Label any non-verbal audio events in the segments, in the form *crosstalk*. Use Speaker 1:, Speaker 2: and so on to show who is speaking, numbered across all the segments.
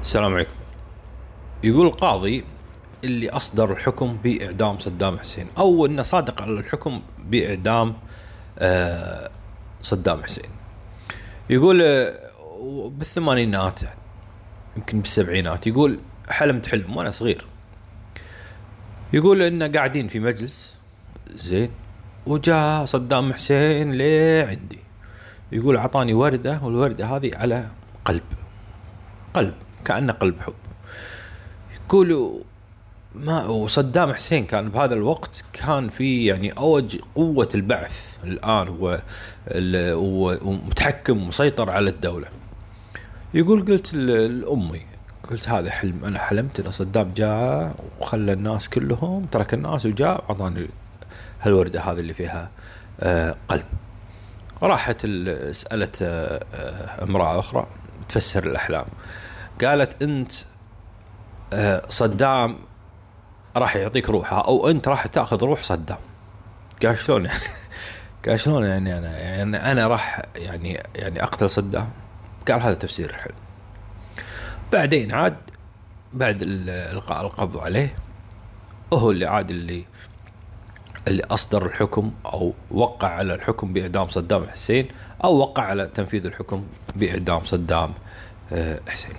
Speaker 1: السلام عليكم يقول القاضي اللي اصدر الحكم باعدام صدام حسين او انه صادق على الحكم باعدام آه، صدام حسين يقول آه، بالثمانينات يمكن بالسبعينات يقول حلمت حلم وانا صغير يقول انه قاعدين في مجلس زين وجاء صدام حسين ليه عندي يقول اعطاني ورده والورده هذه على قلب قلب كانه قلب حب يقولوا ما وصدام حسين كان بهذا الوقت كان في يعني اوج قوه البعث الان هو ومتحكم مسيطر على الدوله يقول قلت لامي قلت هذا حلم انا حلمت ان صدام جاء وخلى الناس كلهم ترك الناس وجاء واعطاني هالورده هذه اللي فيها آه، قلب راحت سالت آه، آه، امراه اخرى تفسر الاحلام قالت انت آه، صدام راح يعطيك روحه او انت راح تاخذ روح صدام قال شلون يعني *laughs* قال شلون يعني انا يعني انا راح يعني يعني اقتل صدام قال هذا تفسير الحلم بعدين عاد بعد القاء القبض عليه هو اللي عاد اللي اللي اصدر الحكم او وقع على الحكم باعدام صدام حسين او وقع على تنفيذ الحكم باعدام صدام آه، حسين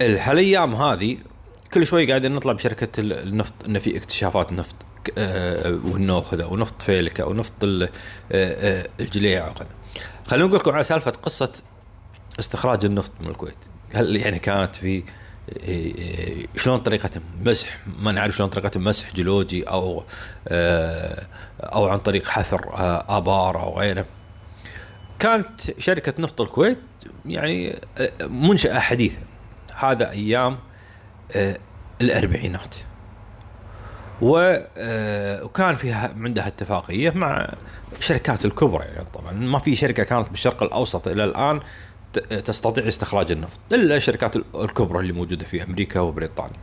Speaker 1: هالايام هذه كل شوي قاعدين نطلع بشركه النفط انه في اكتشافات نفط آه، والنوخذه ونفط فيلكه ونفط آه، آه، الجليعه وكذا خلينا نقول لكم على سالفه قصه استخراج النفط من الكويت هل يعني كانت في شلون طريقة مسح ما نعرف شلون طريقة مسح جيولوجي أو أو عن طريق حفر آبار أو غيره كانت شركة نفط الكويت يعني منشأة حديثة هذا أيام آه، الأربعينات آه، وكان فيها عندها اتفاقيه مع الشركات الكبرى يعني طبعا ما في شركه كانت بالشرق الاوسط الى الان آه، تستطيع استخراج النفط الا الشركات الكبرى اللي موجوده في امريكا وبريطانيا.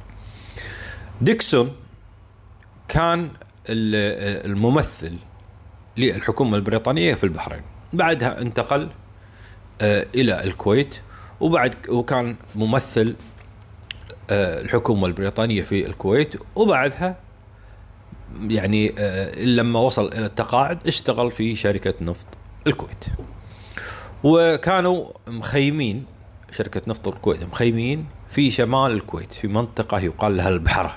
Speaker 1: ديكسون كان الممثل للحكومه البريطانيه في البحرين، بعدها انتقل الى الكويت وبعد وكان ممثل آه، الحكومه البريطانيه في الكويت وبعدها يعني آه، لما وصل الى التقاعد اشتغل في شركه نفط الكويت وكانوا مخيمين شركه نفط الكويت مخيمين في شمال الكويت في منطقه يقال لها البحره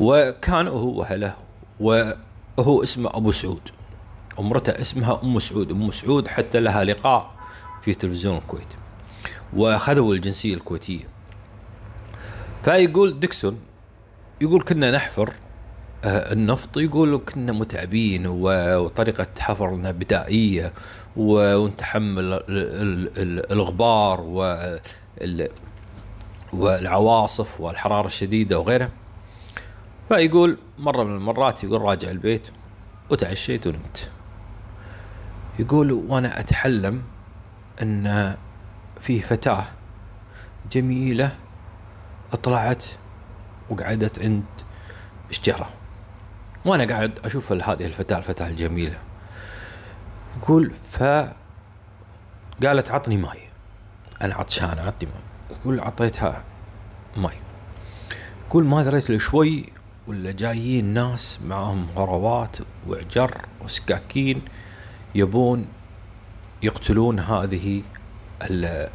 Speaker 1: وكان هو واهله وهو اسمه ابو سعود امرته اسمها ام سعود ام سعود حتى لها لقاء في تلفزيون الكويت وأخذوا الجنسية الكويتية فيقول ديكسون يقول كنا نحفر آه، النفط يقول كنا متعبين وطريقة حفرنا بدائية ونتحمل الغبار والعواصف والحرارة الشديدة وغيرها فيقول مرة من المرات يقول راجع البيت وتعشيت ونمت يقول وأنا أتحلم أن في فتاة جميلة طلعت وقعدت عند شجرة وأنا قاعد أشوف هذه الفتاة الفتاة الجميلة يقول ف قالت عطني ماي أنا عطشان عطني ماي يقول عطيتها ماي يقول ما دريت شوي ولا جايين ناس معهم غروات وعجر وسكاكين يبون يقتلون هذه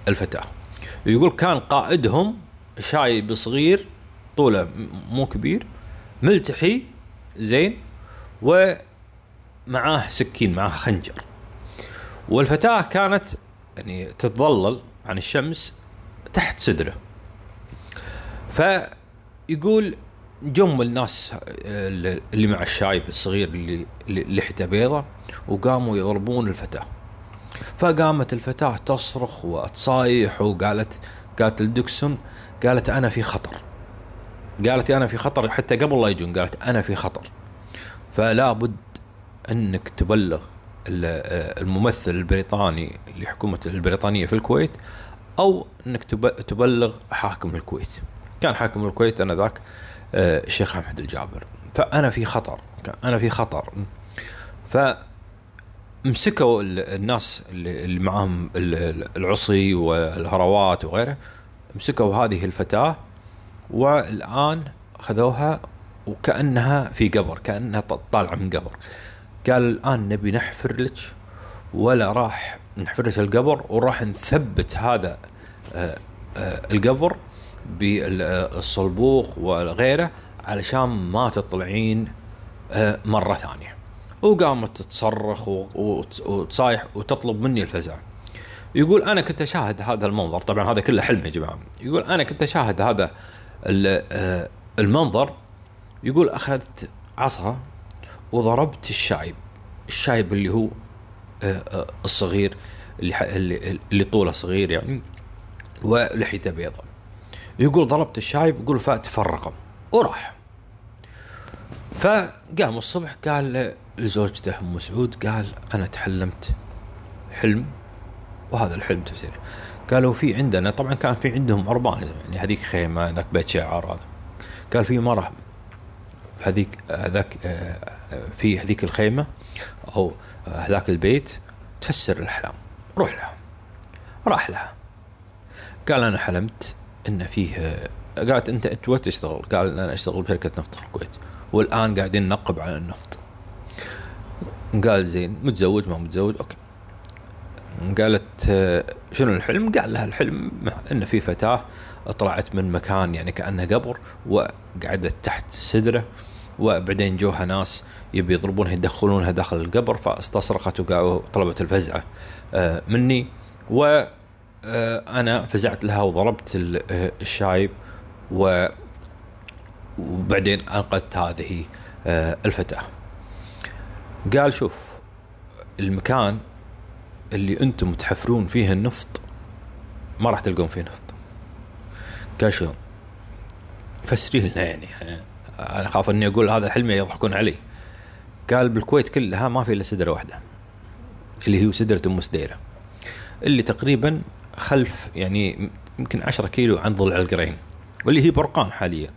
Speaker 1: الفتاه يقول كان قائدهم شايب صغير طوله مو كبير ملتحي زين ومعاه سكين معاه خنجر والفتاة كانت يعني تتظلل عن الشمس تحت سدره فيقول جم الناس اللي مع الشايب الصغير اللي لحيته بيضة وقاموا يضربون الفتاة فقامت الفتاة تصرخ وتصايح وقالت قالت لدكسون قالت أنا في خطر قالت أنا في خطر حتى قبل لا يجون قالت أنا في خطر فلا بد أنك تبلغ الممثل البريطاني لحكومة البريطانية في الكويت أو أنك تبلغ حاكم الكويت كان حاكم الكويت أنا ذاك آه، الشيخ أحمد الجابر فأنا في خطر أنا في خطر ف مسكوا الناس اللي معاهم العصي والهروات وغيره مسكوا هذه الفتاه والان خذوها وكانها في قبر كانها طالعه من قبر قال الان نبي نحفر لك ولا راح نحفر لك القبر وراح نثبت هذا آه، آه، القبر بالصلبوخ وغيره علشان ما تطلعين آه، مره ثانيه وقامت تصرخ وتصايح وتطلب مني الفزع يقول انا كنت اشاهد هذا المنظر طبعا هذا كله حلم يا جماعه يقول انا كنت اشاهد هذا آه، المنظر يقول اخذت عصا وضربت الشايب الشايب اللي هو آه، آه، الصغير اللي اللي طوله صغير يعني ولحيته بيضة يقول ضربت الشايب يقول فتفرقوا وراح فقام الصبح قال لزوجته أم مسعود قال أنا تحلمت حلم وهذا الحلم تفسيره قالوا في عندنا طبعا كان في عندهم أربان يعني هذيك خيمة ذاك بيت شعر هذا قال في مرة هذيك هذاك آه، في هذيك الخيمة أو هذاك البيت تفسر الأحلام روح لها راح لها قال أنا حلمت أن فيه قالت أنت أنت وين تشتغل؟ قال أنا أشتغل بشركة نفط في الكويت والآن قاعدين ننقب على النفط قال زين متزوج ما متزوج اوكي قالت آه، شنو الحلم؟ قال لها الحلم ان في فتاه طلعت من مكان يعني كانه قبر وقعدت تحت السدره وبعدين جوها ناس يبي يضربونها يدخلونها داخل القبر فاستصرخت وطلبت الفزعه آه، مني و آه، انا فزعت لها وضربت الشايب و وبعدين انقذت هذه الفتاه قال شوف المكان اللي انتم تحفرون فيه النفط ما راح تلقون فيه نفط قال شو فسري لنا يعني انا خاف اني اقول هذا حلمي يضحكون علي قال بالكويت كلها ما في الا سدره واحده اللي هي سدره ام سديره اللي تقريبا خلف يعني يمكن 10 كيلو عن ضلع القرين واللي هي برقان حاليا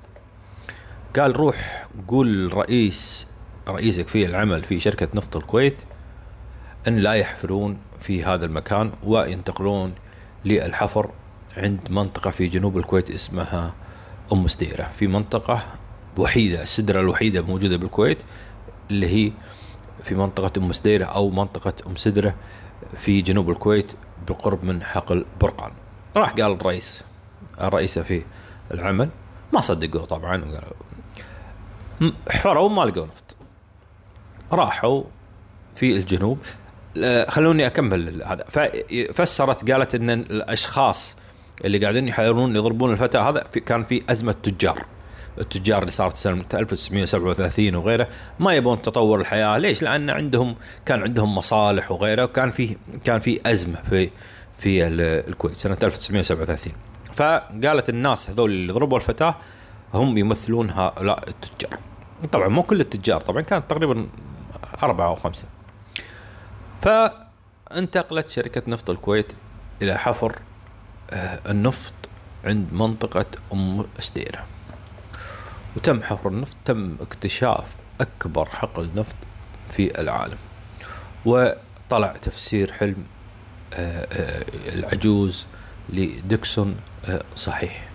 Speaker 1: قال روح قول رئيس رئيسك في العمل في شركة نفط الكويت أن لا يحفرون في هذا المكان وينتقلون للحفر عند منطقة في جنوب الكويت اسمها أم سديرة في منطقة وحيدة السدرة الوحيدة موجودة بالكويت اللي هي في منطقة أم سديرة أو منطقة أم سدرة في جنوب الكويت بالقرب من حقل برقان راح قال الرئيس الرئيسة في العمل ما صدقوه طبعا وقالوا حفروا ما لقوا نفط راحوا في الجنوب خلوني اكمل هذا فسرت قالت ان الاشخاص اللي قاعدين يحاولون يضربون الفتى هذا في كان في ازمه تجار التجار اللي صارت سنه 1937 وغيره ما يبون تطور الحياه ليش لان عندهم كان عندهم مصالح وغيره وكان في كان في ازمه في في الكويت سنه 1937 فقالت الناس هذول اللي ضربوا الفتاه هم يمثلون هؤلاء التجار طبعا مو كل التجار طبعا كانت تقريبا أربعة أو خمسة فانتقلت شركة نفط الكويت إلى حفر آه، النفط عند منطقة أم سديرة وتم حفر النفط تم اكتشاف أكبر حقل نفط في العالم وطلع تفسير حلم آه، آه، العجوز لديكسون صحيح